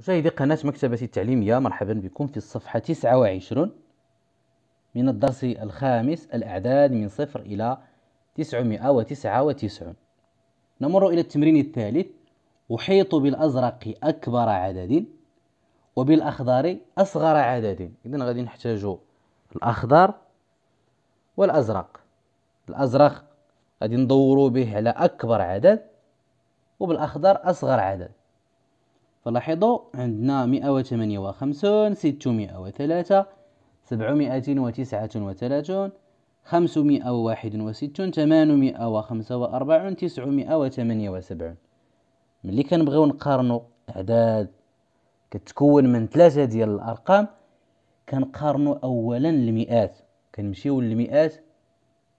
مشاهدي قناة مكتبة التعليمية مرحبا بكم في الصفحة 29 من الدرس الخامس الأعداد من صفر إلى 999 نمر إلى التمرين الثالث أحيط بالأزرق أكبر عدد وبالأخضر أصغر عدد إذا غادي نحتاج الأخضر والأزرق الأزرق غادي ندورو به على أكبر عدد وبالأخضر أصغر عدد فلاحظوا عندنا 158 603 739 561 845 978 ملي كنبغيو نقارنوا اعداد كتكون من ثلاثه ديال الارقام كنقارنوا اولا المئات كنمشيو للمئات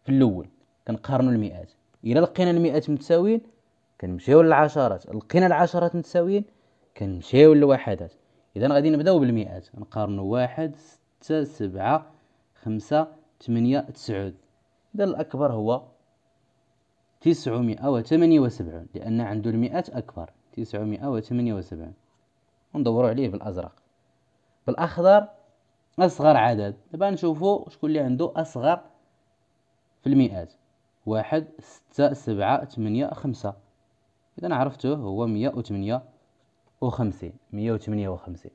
في الاول كنقارنوا المئات الا لقينا المئات متساويين كنمشيو للعشرات لقينا العشرات متساويين كنمشيو للوحدات اذا غادي نبداو بالمئات نقارنوا واحد ستة سبعة خمسة ثمانية تسعود اذا الاكبر هو تسعمائة وثمانية وسبعون لان عنده المئات اكبر تسعمائة وثمانية وسبعون وندورو عليه بالازرق بالاخضر اصغر عدد دابا نشوفو شكون اللي عنده اصغر في المئات واحد ستة سبعة ثمانية خمسة إذا عرفته هو مية وثمانية وخمسين مية وثمانية وخمسين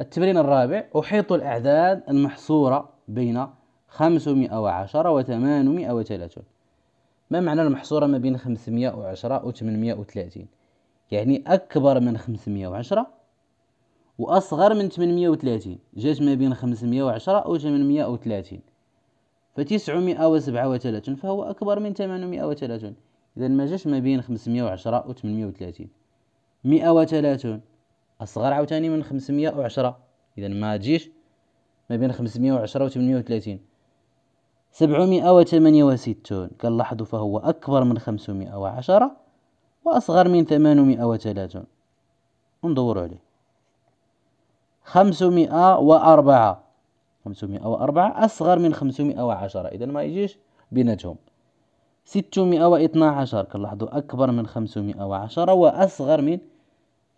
التمرين الرابع أحيط الأعداد المحصورة بين خمسمائة وعشرة وثمانمائة وثلاثون ما معنى المحصورة ما بين خمسمائة وعشرة وثمانمائة وثلاثين يعني أكبر من خمسمائة وعشرة وأصغر من ثمانمائة وثلاثين جات ما بين خمسمائة وعشرة وثمانمائة وثلاثين فتسعمائة وسبعة وثلاثون فهو أكبر من ثمانمائة وثلاثون إذا ما جاش ما بين خمسمائة وعشرة وثمانمائة وثلاثين مئة وثلاثون أصغر عاوتاني من خمسمية وعشرة إذا ما تجيش ما بين خمسمية وعشرة وثمانية وثلاثين سبعمائة وثمانية وستون كنلاحظوا فهو أكبر من خمسمائة وعشرة وأصغر من ثمانمائة وثلاثون ندور عليه خمسمائة وأربعة خمسمائة وأربعة أصغر من خمسمائة وعشرة إذا ما يجيش بيناتهم ستمائة واثنا عشر كنلاحظوا أكبر من خمسمائة وعشرة وأصغر من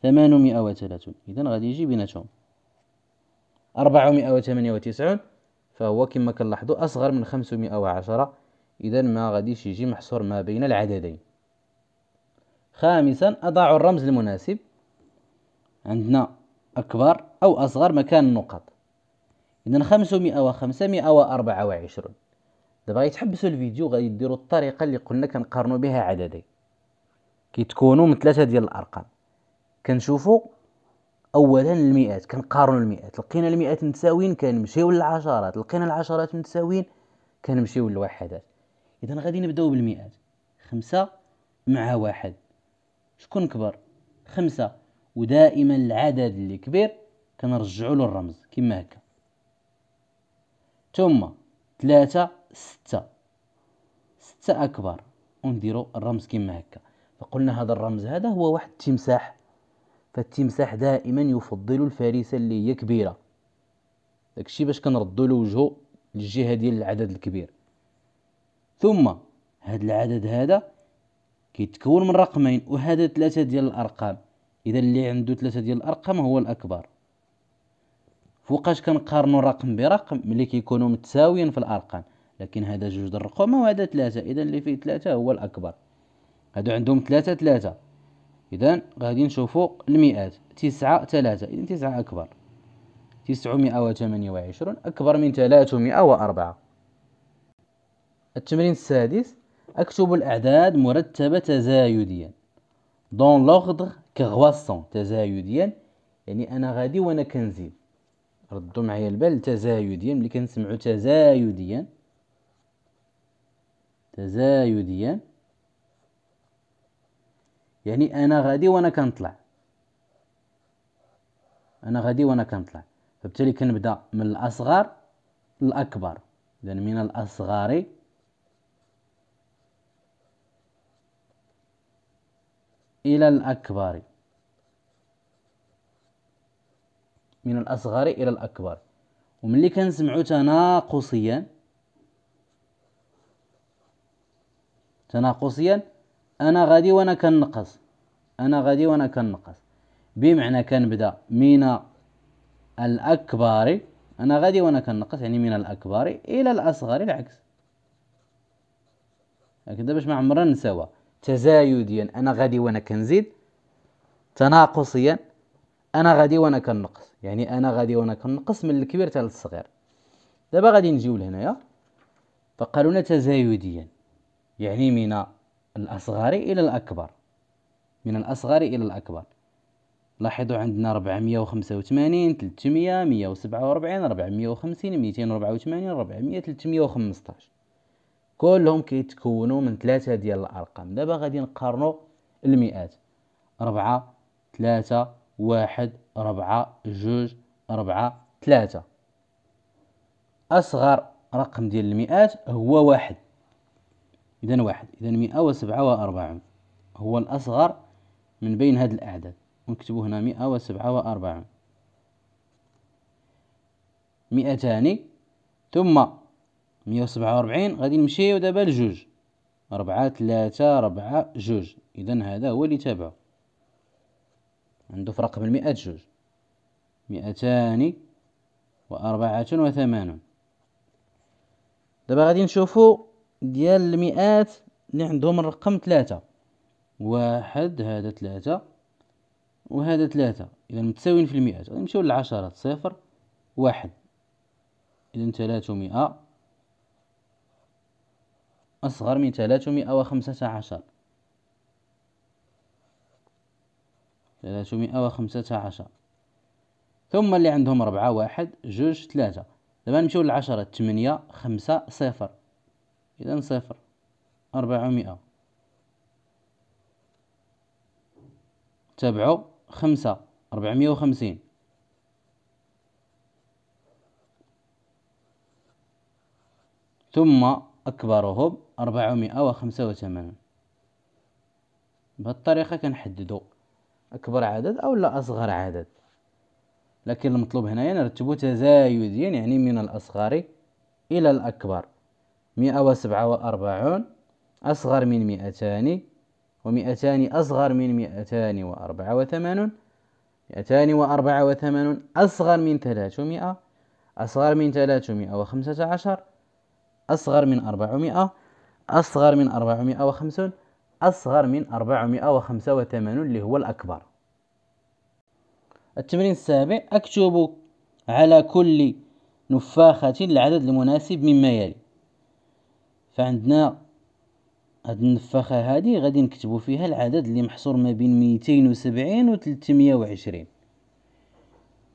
ثمانمائة وثلاثون إذا غادي يجي بيناتهم أربعمائة وثمانية وتسعون فهو كما كنلاحظوا أصغر من خمسمائة وعشرة إذا ما غاديش يجي محصور ما بين العددين خامسا أضع الرمز المناسب عندنا أكبر أو أصغر مكان النقط إذا خمسمائة وخمسة وأربعة وعشرون دابا غيتحبسوا الفيديو ديرو الطريقة اللي قلنا كنقارنوا بها عددين كيتكونو من ثلاثة ديال الأرقام كنشوفوا اولا المئات كنقارنوا المئات لقينا المئات متساويين كنمشيو للعشرات لقينا العشرات متساويين كنمشيو للوحدات اذا غادي نبداو بالمئات خمسة مع واحد شكون كبر خمسة ودائما العدد اللي كبير كنرجعوا له الرمز كما هكا ثم ثلاثة ستة ستة أكبر ونديرو الرمز كما هكا فقلنا هذا الرمز هذا هو واحد التمساح فالتمساح دائما يفضل الفريسه اللي هي كبيره داكشي باش كنردو لوجهو للجهه ديال العدد الكبير ثم هاد العدد هذا كيتكون من رقمين وهذا ثلاثه ديال الارقام اذا اللي عنده ثلاثه ديال الارقام هو الاكبر فوقاش كنقارنوا رقم برقم ملي كيكونوا متساويين في الارقام لكن هذا جوج الرقم وهذا ثلاثه اذا اللي فيه ثلاثه هو الاكبر هادو عندهم ثلاثه ثلاثه إذا غادي نشوفو المئات تسعة ثلاثة إذا تسعة أكبر تسعمائة وثمانية وعشرون أكبر من ثلاثمائة وأربعة التمرين السادس اكتب الأعداد مرتبة تزايديا دون لوغدغ كغواسون تزايديا يعني أنا غادي وأنا كنزيد ردوا معايا البال تزايديا ملي كنسمعو تزايديا تزايديا يعني انا غادي وانا كنطلع انا غادي وانا كنطلع فبالتالي كنبدا من الاصغر للاكبر اذا يعني من الاصغر الى الاكبر من الاصغر الى الاكبر وملي كنسمعو تناقصيا تناقصيا انا غادي وانا كنقص انا غادي وانا كنقص بمعنى كنبدا من الاكبر انا غادي وانا كنقص يعني من الاكبر الى الاصغر العكس هكذا باش ما عمرنا نساوى تزايديا انا غادي وانا كنزيد تناقصيا انا غادي وانا كنقص يعني انا غادي وانا كنقص من الكبير حتى للصغير دابا غادي نجيو لهنايا فقالوا لنا تزايديا يعني من الأصغر إلى الأكبر من الأصغر إلى الأكبر لاحظوا عندنا 485 300 147 450 284 400 315 كلهم كيتكونوا من ثلاثة ديال الأرقام دابا غادي نقارنوا المئات 4 3 واحد 4 جوج 4 3 أصغر رقم ديال المئات هو واحد إذا واحد إذا مئة وسبعة وأربعون هو الأصغر من بين هاد الأعداد ونكتبو هنا مئة وسبعة وأربعون مئتان ثم مئة وسبعة وأربعين غادي نمشيو دابا لجوج ربعة ثلاثة ربعة جوج إذا هذا هو اللي تابعو عنده فرق من المئة جوج مئتان وأربعة وثمانون دابا غادي نشوفو ديال المئات اللي عندهم الرقم ثلاثة واحد هذا ثلاثة وهذا ثلاثة إذا متساويين في المئات نمشيو للعشرات صفر واحد إذا ثلاثمائة أصغر من ثلاثمائة وخمسة عشر ثلاثمائة وخمسة عشر ثم اللي عندهم ربعة واحد جوج ثلاثة دابا نمشيو للعشرة ثمانية خمسة صفر إذا صفر أربعمائة تابعوا خمسة أربعمائة وخمسين ثم أكبرهم أربعمائة وخمسة وثمانون بهالطريقة الطريقة أكبر عدد أو لا أصغر عدد لكن المطلوب هنايا نرتبو تزايديا يعني من الأصغر إلى الأكبر مئة وسبعة وأربعون أصغر من مئتان ومئتان أصغر من مئتان وأربعة وثمانون مئتان وأربعة وثمانون أصغر من ثلاثمائة أصغر من ثلاثمائة وخمسة عشر أصغر من أربعمائة أصغر من أربعمائة وخمسون أصغر من أربعمائة وخمسة وثمانون اللي هو الأكبر التمرين السابع أكتب على كل نفاخة العدد المناسب مما يلي فعندنا هاد النفاخة هادي غادي نكتبو فيها العدد اللي محصور ما بين ميتين وسبعين وتلتمية وعشرين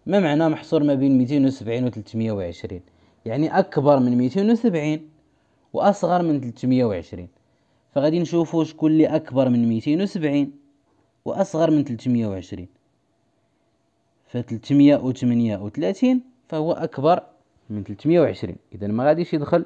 ما معنى محصور ما بين ميتين وسبعين وتلتمية وعشرين يعني أكبر من ميتين وسبعين وأصغر من تلتمية وعشرين فغادي نشوفو شكون اللي أكبر من ميتين وسبعين وأصغر من تلتمية وعشرين فتلتمية وثمانية وثلاثين فهو أكبر من تلتمية وعشرين إذا ما غاديش يدخل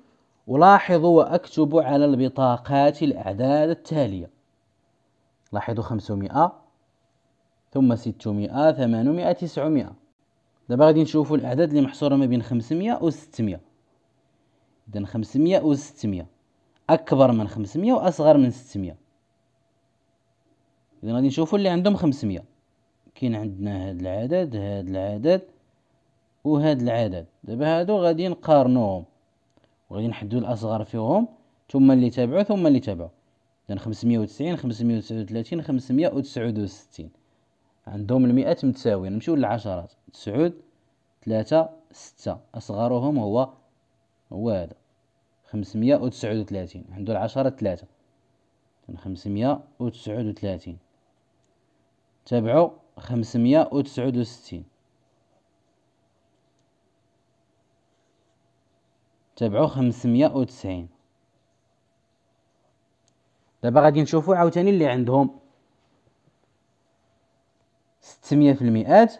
ولاحظوا وأكتبوا على البطاقات الأعداد التالية لاحظوا 500 ثم 600 800 900 دابا غادي نشوفوا الأعداد اللي محصورة ما بين 500 و 600 إذا 500 و 600 أكبر من 500 وأصغر من 600 إذا غادي نشوفوا اللي عندهم 500 كاين عندنا هاد العدد هاد العدد وهاد العدد دابا هادو غادي نقارنوهم وغادي نحدو الأصغر فيهم ثم اللي تابعو ثم اللي تابعو إذن خمسمية وتسعين خمسمية وتسعود وثلاثين خمسمية وتسعود وستين عندهم المئات متساويين نمشيو للعشرات تسعود ثلاثة ستة أصغرهم هو هو هذا خمسمية وتسعود وثلاثين عندو العشرة ثلاثة خمسمية وتسعود وثلاثين تابعو خمسمية وتسعود وستين تبعو خمسمية وتسعين دابا غادي نشوفو عاوتاني اللي عندهم ستمية في المئات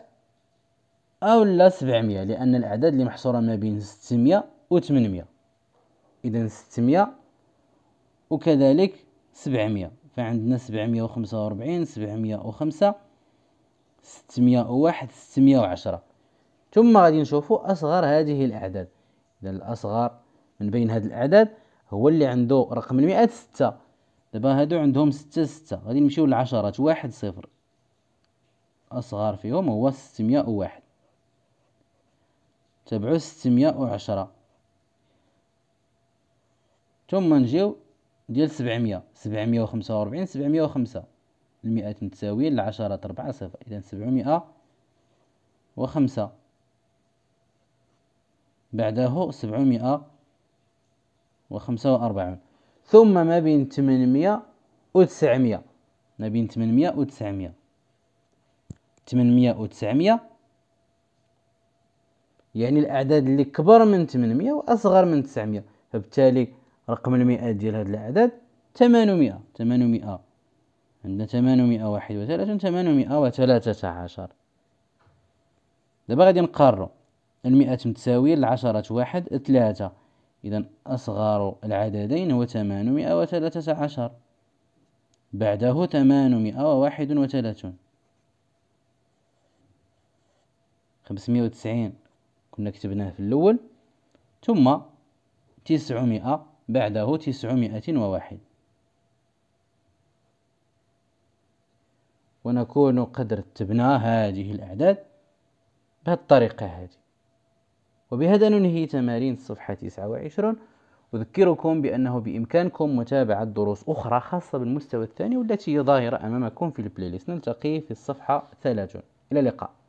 أو لا سبعمية لأن الأعداد اللي محصورة ما بين ستمية وثمنمية إذا ستمية وكذلك سبعمية فعندنا سبعمية وخمسة وأربعين سبعمية وخمسة ستمية وواحد ستمية وعشرة ثم غادي نشوفو أصغر هذه الأعداد إذا الأصغر من بين هاد الأعداد هو اللي عنده رقم المئة ستة دابا هادو عندهم ستة ستة غادي نمشيو للعشرات واحد صفر أصغر فيهم هو ستمية وواحد تبعو ستمية وعشرة ثم نجيو ديال سبعمية سبعمية وخمسة وربعين سبعمية وخمسة المئات متساويين لعشرات ربعة صفر إذا سبعمية وخمسة بعده سبعمائة وخمسة وأربعون ثم ما بين ثمانمائة وتسعمائة ما بين ثمانمائة وتسعمائة ثمانمائة وتسعمائة يعني الأعداد اللي كبر من ثمانمائة وأصغر من تسعمية فبالتالي رقم المئة ديال هاد الأعداد ثمانمائة ثمانمائة عندنا ثمانمائة واحد وثلاثون ثمانمائة وثلاثة عشر دابا غادي نقارو المئة متساوية لعشرة واحد ثلاثة إذا أصغر العددين هو ثمانمائة وثلاثة عشر بعده ثمانمائة وواحد وثلاثون خمسمائة وتسعين كنا كتبناه في الأول ثم تسعمائة بعده تسعمائة وواحد ونكون قد رتبنا هذه الأعداد بهذه الطريقة هذه وبهذا ننهي تمارين الصفحة 29 أذكركم بأنه بإمكانكم متابعة دروس أخرى خاصة بالمستوى الثاني والتي هي ظاهرة أمامكم في البلاي ليست نلتقي في الصفحة 30 إلى اللقاء